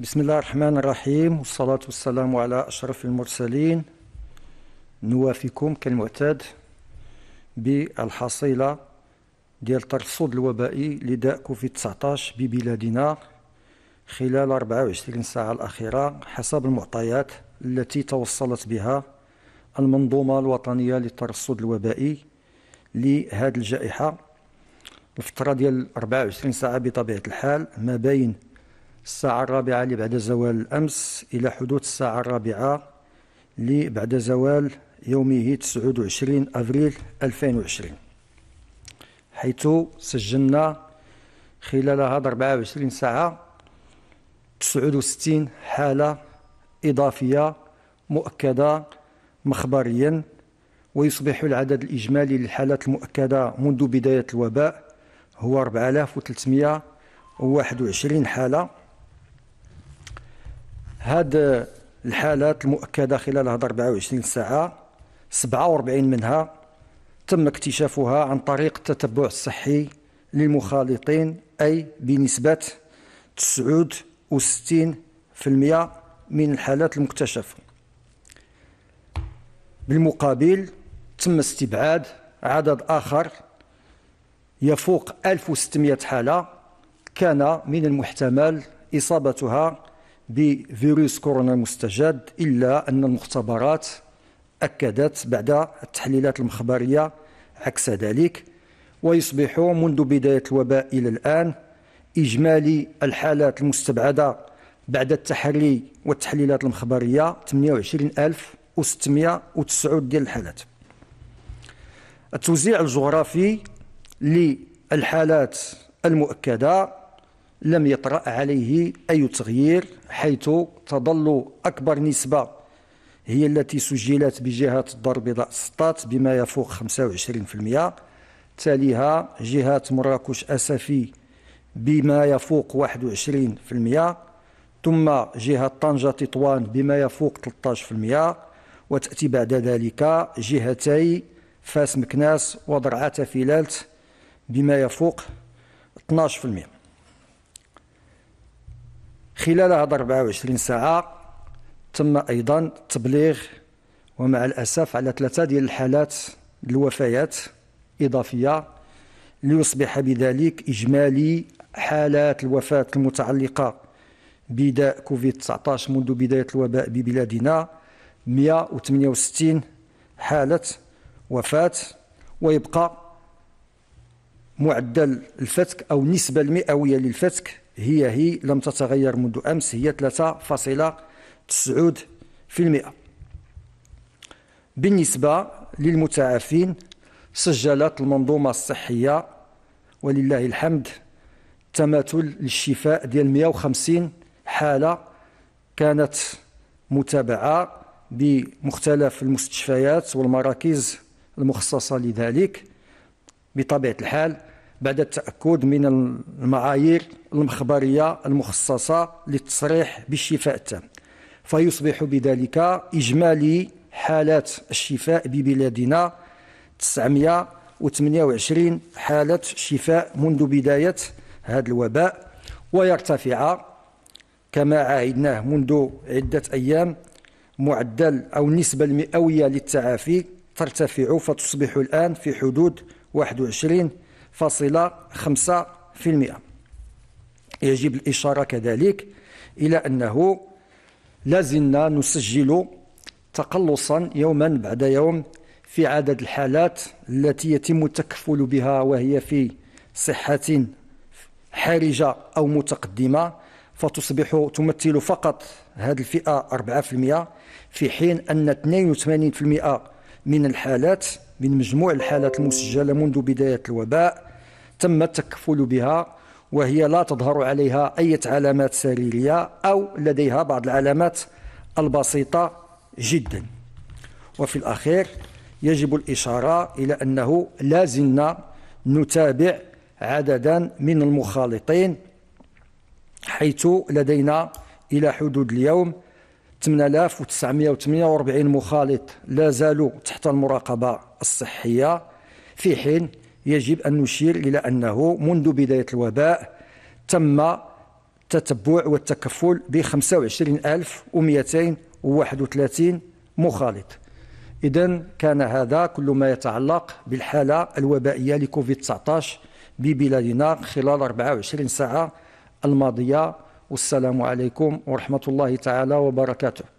بسم الله الرحمن الرحيم والصلاة والسلام على أشرف المرسلين نوافيكم كالمعتاد بالحصيلة ديال الترصد الوبائي لداء كوفيد 19 ببلادنا خلال 24 ساعة الأخيرة حسب المعطيات التي توصلت بها المنظومة الوطنية للترصد الوبائي لهذه الجائحة الفترة ديال 24 ساعة بطبيعة الحال ما بين الساعة الرابعة بعد زوال الأمس إلى حدود الساعة الرابعة بعد زوال يومه 29 أفريل 2020 حيث سجلنا خلال هذا 24 ساعة 69 حالة إضافية مؤكدة مخبريا ويصبح العدد الإجمالي للحالات المؤكدة منذ بداية الوباء هو 4321 حالة هاد الحالات المؤكدة خلال هاد 24 ساعة 47 منها تم اكتشافها عن طريق التتبع الصحي للمخالطين أي بنسبة 69% من الحالات المكتشفة بالمقابل تم استبعاد عدد آخر يفوق 1600 حالة كان من المحتمل إصابتها بفيروس كورونا المستجد إلا أن المختبرات أكدت بعد التحليلات المخبرية عكس ذلك ويصبح منذ بداية الوباء إلى الآن إجمالي الحالات المستبعدة بعد التحري والتحليلات المخبرية 28609 ديال الحالات التوزيع الجغرافي للحالات المؤكدة لم يطرأ عليه أي تغيير حيث تظل أكبر نسبة هي التي سجلت بجهة الدار البيضاء سطات بما يفوق 25% تاليها جهة مراكش أسفي بما يفوق 21% ثم جهة طنجة تطوان بما يفوق 13% وتأتي بعد ذلك جهتي فاس مكناس وضرعة فيلالت بما يفوق 12% خلال هذا 24 ساعة تم أيضا التبليغ ومع الأسف على ثلاثة ديال الحالات الوفيات إضافية ليصبح بذلك إجمالي حالات الوفاة المتعلقة بداء كوفيد 19 منذ بداية الوباء ببلادنا 168 حالة وفاة ويبقى معدل الفتك أو النسبة المئوية للفتك هي هي لم تتغير منذ أمس هي 3.9% بالنسبة للمتعافين سجلت المنظومة الصحية ولله الحمد تماثل للشفاء ديال 150 حالة كانت متابعة بمختلف المستشفيات والمراكز المخصصة لذلك بطبيعة الحال بعد التأكد من المعايير المخبرية المخصصة للتصريح بالشفاء التام فيصبح بذلك إجمالي حالات الشفاء ببلادنا 928 حالة شفاء منذ بداية هذا الوباء ويرتفع كما عهدناه منذ عدة أيام معدل أو النسبة المئوية للتعافي ترتفع فتصبح الآن في حدود 21 فاصلة خمسة في المئة يجب الإشارة كذلك إلى أنه لازلنا نسجل تقلصا يوما بعد يوم في عدد الحالات التي يتم التكفل بها وهي في صحة حرجة أو متقدمة فتصبح تمثل فقط هذه الفئة 4% في حين أن 82% من الحالات من مجموع الحالات المسجلة منذ بداية الوباء تم التكفل بها وهي لا تظهر عليها أي علامات سريرية أو لديها بعض العلامات البسيطة جدا وفي الأخير يجب الإشارة إلى أنه لا زلنا نتابع عددا من المخالطين حيث لدينا إلى حدود اليوم 8948 مخالط لا زالوا تحت المراقبة الصحية في حين يجب أن نشير إلى أنه منذ بداية الوباء تم تتبع والتكفل ب 25231 مخالط إذا كان هذا كل ما يتعلق بالحالة الوبائية لكوفيد 19 ببلادنا خلال 24 ساعة الماضية والسلام عليكم ورحمة الله تعالى وبركاته